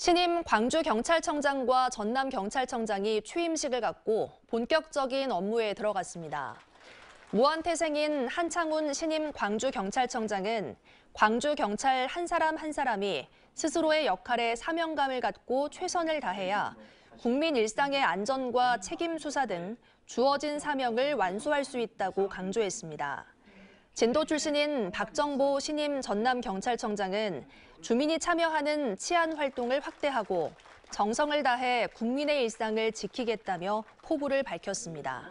신임 광주경찰청장과 전남경찰청장이 취임식을 갖고 본격적인 업무에 들어갔습니다. 무한태생인 한창훈 신임 광주경찰청장은 광주경찰 한 사람 한 사람이 스스로의 역할에 사명감을 갖고 최선을 다해야 국민 일상의 안전과 책임 수사 등 주어진 사명을 완수할 수 있다고 강조했습니다. 진도 출신인 박정보 신임 전남경찰청장은 주민이 참여하는 치안 활동을 확대하고 정성을 다해 국민의 일상을 지키겠다며 포부를 밝혔습니다.